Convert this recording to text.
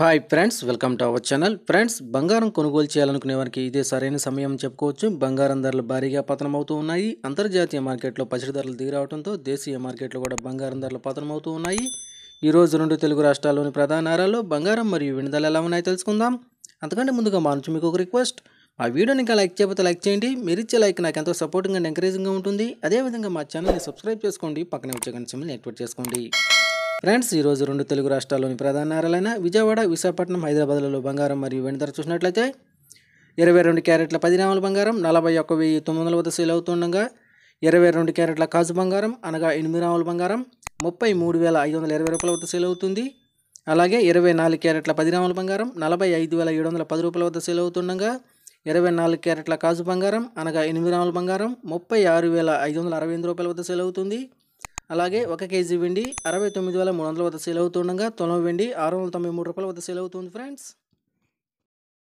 hi friends welcome to our channel friends బంగారం కొనుగోలు చేయాలనుకునే వారికి ఇదే సరైన సమయం చెప్పుకోవచ్చు బంగారం ధరలు భారీగా పతనమవుతూ ఉన్నాయి అంతర్జాతీయ మార్కెట్లో పసిడి ధరలు దిగిరావడంతో దేశీయ మార్కెట్లో కూడా బంగారం ధరలు పతనమవుతూ ఉన్నాయి ఈరోజు రెండు తెలుగు రాష్ట్రాల్లోని ప్రధాన నగరాల్లో బంగారం మరియు విడుదల ఎలా ఉన్నాయో తెలుసుకుందాం అంతకంటే ముందుగా మా నుంచి మీకు ఒక రిక్వెస్ట్ మా వీడియోని ఇంకా లైక్ చేయకపోతే లైక్ చేయండి మీరు ఇచ్చే లైక్ నాకు ఎంతో సపోర్టింగ్ అండ్ ఎంకరేజింగ్గా ఉంటుంది అదేవిధంగా మా ఛానల్ని సబ్స్క్రైబ్ చేసుకోండి పక్కనే వచ్చే గంట యాక్టివేట్ చేసుకోండి ఫ్రెండ్స్ ఈరోజు రెండు తెలుగు రాష్ట్రాల్లోని ప్రధాన నగరాలైన విజయవాడ విశాఖపట్నం హైదరాబాద్లలో బంగారం మరియు వెండి ధర చూసినట్లయితే ఇరవై రెండు క్యారెట్ల పది గ్రాముల బంగారం నలభై ఒక్క వెయ్యి తొమ్మిది వందల వద్ద సేల్ అవుతుండగా ఇరవై రెండు క్యారెట్ల కాజు బంగారం అనగా ఎనిమిది గ్రాముల బంగారం ముప్పై మూడు వేల ఐదు వందల ఇరవై రూపాయల వద్ద సేల్ అవుతుంది అలాగే ఇరవై నాలుగు క్యారెట్ల పది గ్రాముల బంగారం నలభై ఐదు వేల ఏడు వందల పది రూపాయల వద్ద సేల్ అవుతుండగా ఇరవై నాలుగు క్యారెట్ల కాజు బంగారం అనగా ఎనిమిది గ్రాముల బంగారం ముప్పై ఆరు వేల ఐదు వందల అరవై ఎనిమిది రూపాయల వద్ద సేల్ అవుతుంది అలాగే ఒక కేజీ వెండి అరవై తొమ్మిది వేల మూడు వందల వద్ద సేల్ అవుతుండగా తులం వెండి ఆరు వందల తొంభై మూడు రూపాయల వద్ద సేల్ అవుతుంది ఫ్రెండ్స్